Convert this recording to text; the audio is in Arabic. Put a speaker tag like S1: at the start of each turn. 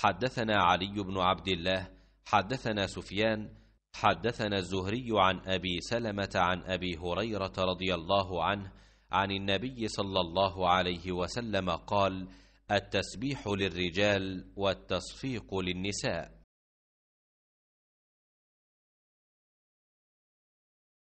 S1: حدثنا علي بن عبد الله حدثنا سفيان حدثنا الزهري عن ابي سلمه عن ابي هريره رضي الله عنه عن النبي صلى الله عليه وسلم قال التسبيح للرجال والتصفيق للنساء